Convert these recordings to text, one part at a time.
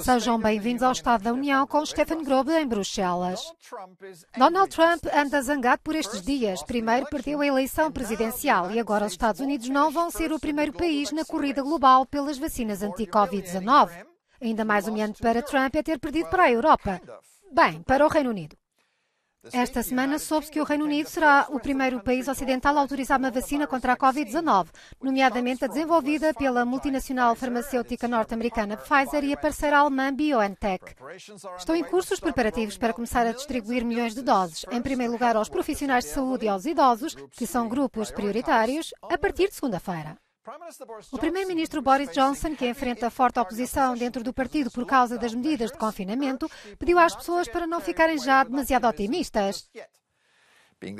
Sejam bem-vindos ao Estado da União com Stephen Grobe em Bruxelas. Donald Trump anda zangado por estes dias. Primeiro perdeu a eleição presidencial e agora os Estados Unidos não vão ser o primeiro país na corrida global pelas vacinas anti-Covid-19. Ainda mais humilhante para Trump é ter perdido para a Europa. Bem, para o Reino Unido. Esta semana soube-se que o Reino Unido será o primeiro país ocidental a autorizar uma vacina contra a Covid-19, nomeadamente a desenvolvida pela multinacional farmacêutica norte-americana Pfizer e a parceira alemã BioNTech. Estão em curso os preparativos para começar a distribuir milhões de doses, em primeiro lugar aos profissionais de saúde e aos idosos, que são grupos prioritários, a partir de segunda-feira. O primeiro-ministro Boris Johnson, que enfrenta forte oposição dentro do partido por causa das medidas de confinamento, pediu às pessoas para não ficarem já demasiado otimistas.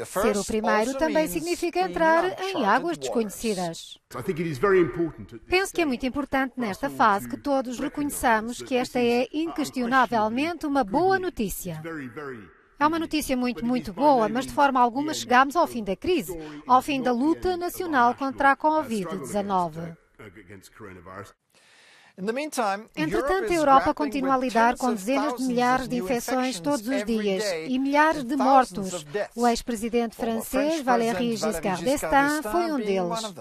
Ser o primeiro também significa entrar em águas desconhecidas. Penso que é muito importante nesta fase que todos reconheçamos que esta é inquestionavelmente uma boa notícia. É uma notícia muito, muito boa, mas de forma alguma chegamos ao fim da crise, ao fim da luta nacional contra a Covid-19. Uh, Entretanto, a Europa continua a lidar com dezenas de milhares de infecções todos os dias e milhares de mortos. O ex-presidente francês Valéry Giscard d'Estaing foi um deles.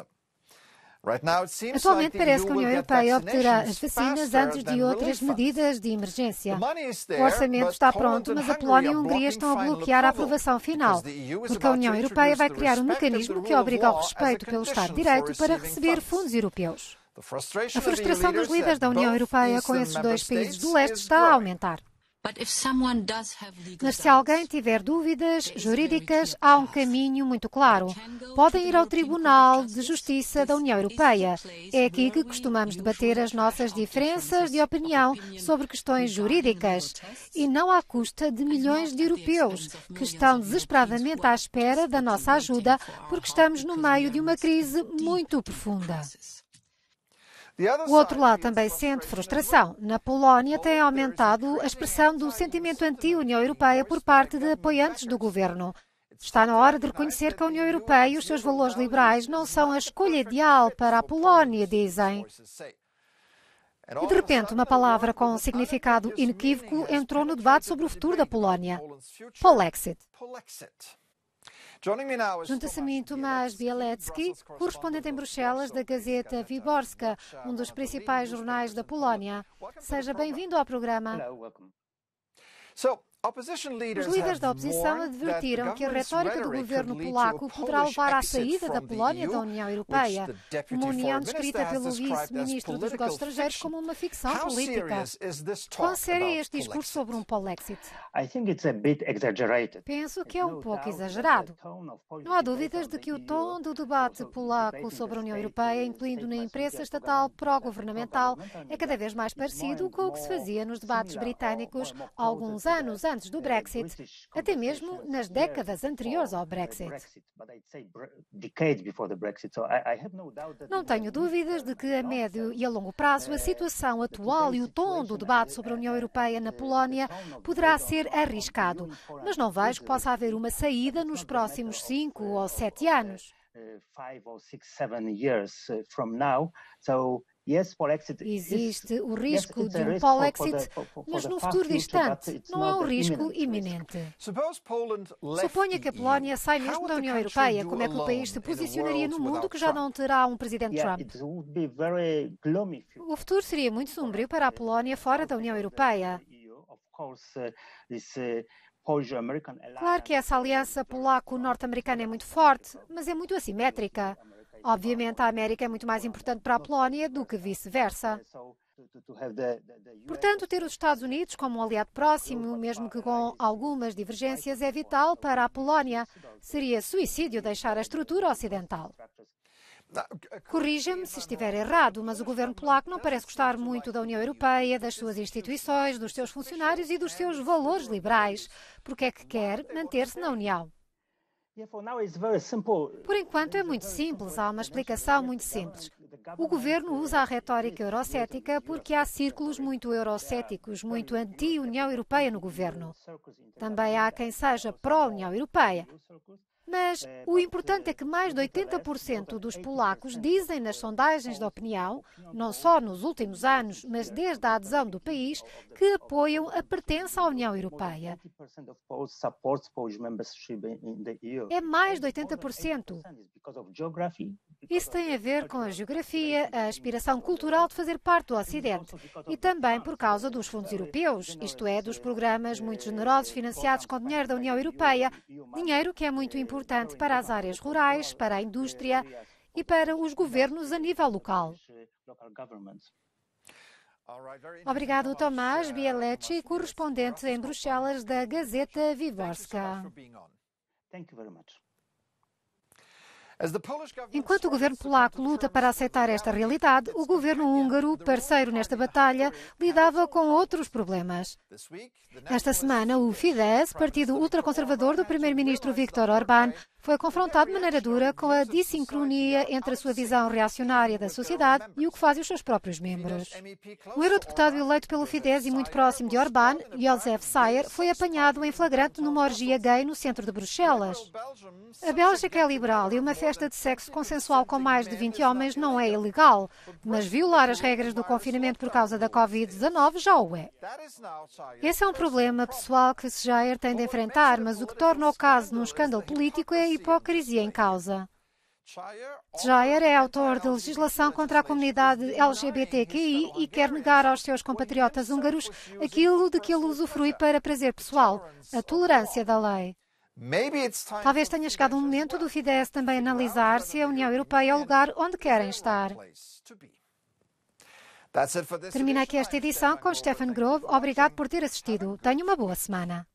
Atualmente parece que a União Europeia obterá as vacinas antes de outras medidas de emergência. O orçamento está pronto, mas a Polónia e a Hungria estão a bloquear a aprovação final, porque a União Europeia vai criar um mecanismo que obriga ao respeito pelo Estado de Direito para receber fundos europeus. A frustração dos líderes da União Europeia com esses dois países do leste está a aumentar. Mas se alguém tiver dúvidas jurídicas, há um caminho muito claro. Podem ir ao Tribunal de Justiça da União Europeia. É aqui que costumamos debater as nossas diferenças de opinião sobre questões jurídicas. E não à custa de milhões de europeus que estão desesperadamente à espera da nossa ajuda porque estamos no meio de uma crise muito profunda. O outro lado também sente frustração. Na Polónia tem aumentado a expressão do sentimento anti-União Europeia por parte de apoiantes do governo. Está na hora de reconhecer que a União Europeia e os seus valores liberais não são a escolha ideal para a Polónia, dizem. E de repente, uma palavra com um significado inequívoco entrou no debate sobre o futuro da Polónia: Polexit. Junta-se a mim Tomás Bielecki, correspondente em Bruxelas da Gazeta Wyborska, um dos principais jornais da Polónia. Seja bem-vindo ao programa. Os líderes da oposição advertiram que a retórica do governo polaco poderá levar à saída da Polónia da União Europeia, uma união descrita pelo vice-ministro dos negócios estrangeiros como uma ficção política. Quão sério é este discurso sobre um Polexit? Penso que é um pouco exagerado. Não há dúvidas de que o tom do debate polaco sobre a União Europeia, incluindo na imprensa estatal pró-governamental, é cada vez mais parecido com o que se fazia nos debates britânicos há alguns anos antes antes do é, Brexit, até mesmo nas é, décadas anteriores ao Brexit. Não tenho dúvidas de que a médio e a longo prazo a eh, situação atual e o tom do debate eh, sobre a eh, União Europeia na Polónia poderá ser arriscado, mas não vejo que possa haver uma saída nos próximos cinco ou sete anos. Five or six, seven years from now. So Existe o risco de um Polexit, mas num futuro distante, não é um risco iminente. Suponha que a Polónia sai mesmo da União Europeia, como é que o país se posicionaria no mundo que já não terá um presidente Trump? O futuro seria muito sombrio para a Polónia fora da União Europeia. Uh, uh, claro que essa aliança polaco-norte-americana é muito forte, mas é muito assimétrica. Obviamente, a América é muito mais importante para a Polónia do que vice-versa. Portanto, ter os Estados Unidos como um aliado próximo, mesmo que com algumas divergências, é vital para a Polónia. Seria suicídio deixar a estrutura ocidental. Corrija-me se estiver errado, mas o governo polaco não parece gostar muito da União Europeia, das suas instituições, dos seus funcionários e dos seus valores liberais, porque é que quer manter-se na União. Por enquanto é muito simples, há uma explicação muito simples. O governo usa a retórica eurocética porque há círculos muito eurocéticos, muito anti-União Europeia no governo. Também há quem seja pró-União Europeia. Mas é, o importante é que mais de 80% dos polacos dizem nas sondagens de opinião, não só nos últimos anos, mas desde a adesão do país, que apoiam a pertença à União Europeia. É mais de 80%. Isso tem a ver com a geografia, a aspiração cultural de fazer parte do Ocidente e também por causa dos fundos europeus, isto é, dos programas muito generosos financiados com dinheiro da União Europeia, dinheiro que é muito importante para as áreas rurais, para a indústria e para os governos a nível local. Obrigado, Tomás Bielecci, correspondente em Bruxelas da Gazeta Vivorska. Thank you very much. Enquanto o governo polaco luta para aceitar esta realidade, o governo húngaro, parceiro nesta batalha, lidava com outros problemas. Esta semana, o Fidesz, partido ultraconservador do primeiro-ministro Viktor Orbán, foi confrontado de maneira dura com a dissincronia entre a sua visão reacionária da sociedade e o que fazem os seus próprios membros. O eurodeputado eleito pelo Fidesz e muito próximo de Orbán, Josef Sayer, foi apanhado em flagrante numa orgia gay no centro de Bruxelas. A Bélgica é liberal e uma fé festa de sexo consensual com mais de 20 homens não é ilegal, mas violar as regras do confinamento por causa da Covid-19 já o é. Esse é um problema pessoal que se tem de enfrentar, mas o que torna o caso num escândalo político é a hipocrisia em causa. Jair é autor de legislação contra a comunidade LGBTQI e quer negar aos seus compatriotas húngaros aquilo de que ele usufrui para prazer pessoal, a tolerância da lei. Talvez tenha chegado o um momento do Fidesz também analisar se a União Europeia é o lugar onde querem estar. Termina aqui esta edição com Stefan Grove. Obrigado por ter assistido. Tenha uma boa semana.